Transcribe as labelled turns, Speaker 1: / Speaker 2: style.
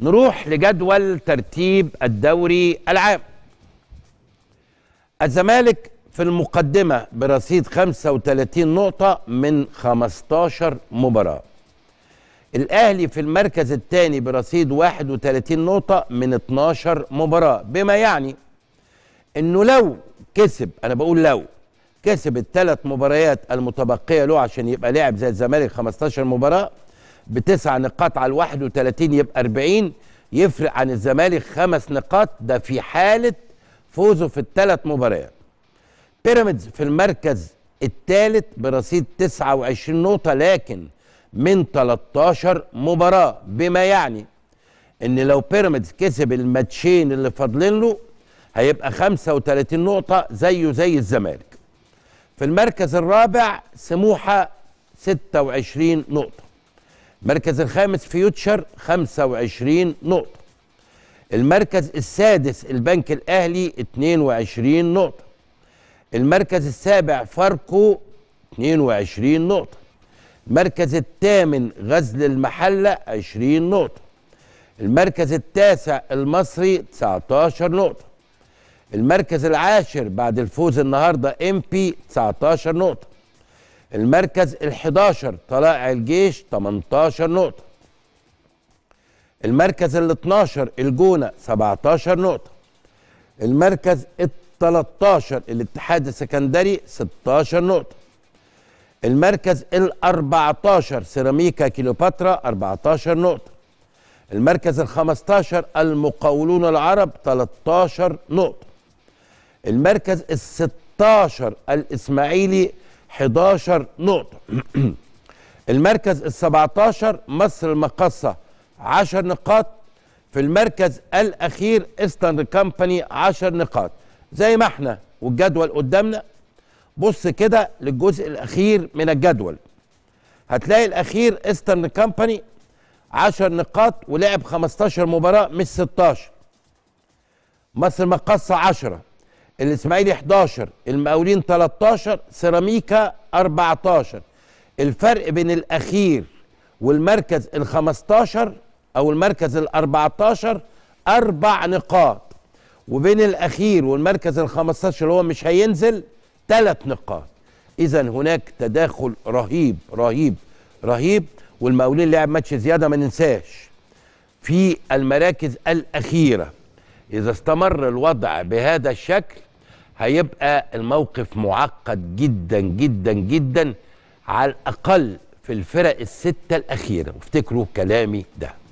Speaker 1: نروح لجدول ترتيب الدوري العام الزمالك في المقدمة برصيد 35 نقطة من 15 مباراة الأهلي في المركز الثاني برصيد 31 نقطة من 12 مباراة بما يعني أنه لو كسب أنا بقول لو كسب الثلاث مباريات المتبقية له عشان يبقى لعب زي الزمالك 15 مباراة بتسع نقاط على ال 31 يبقى 40 يفرق عن الزمالك خمس نقاط ده في حاله فوزه في الثلاث مباريات. بيراميدز في المركز الثالث برصيد 29 نقطه لكن من 13 مباراه بما يعني ان لو بيراميدز كسب الماتشين اللي فاضلين له هيبقى 35 نقطه زيه زي الزمالك. في المركز الرابع سموحه 26 نقطه. المركز الخامس فيوتشر 25 نقطة المركز السادس البنك الأهلي 22 نقطة المركز السابع فاركو 22 نقطة المركز الثامن غزل المحلة 20 نقطة المركز التاسع المصري 19 نقطة المركز العاشر بعد الفوز النهاردة امبي 19 نقطة المركز ال11 طلائع الجيش 18 نقطة المركز ال12 الجونة 17 نقطة المركز ال13 الاتحاد السكندري 16 نقطة المركز ال14 سيراميكا كيلوباترا 14 نقطة المركز ال15 المقاولون العرب 13 نقطة المركز ال16 الإسماعيلي 11 نقطة المركز ال 17 مصر المقصة 10 نقاط في المركز الأخير إسترن كامباني 10 نقاط زي ما احنا والجدول قدامنا بص كده للجزء الأخير من الجدول هتلاقي الأخير إسترن كامباني 10 نقاط ولعب 15 مباراة مش 16 مصر المقصة 10 الاسماعيلي 11 المقاولين 13 سيراميكا 14 الفرق بين الاخير والمركز ال 15 او المركز ال 14 اربع نقاط وبين الاخير والمركز ال 15 اللي هو مش هينزل ثلاث نقاط اذا هناك تداخل رهيب رهيب رهيب والمقاولين لعب ماتش زياده ما ننساش في المراكز الاخيره اذا استمر الوضع بهذا الشكل هيبقى الموقف معقد جدا جدا جدا على الاقل في الفرق السته الاخيره وافتكروا كلامي ده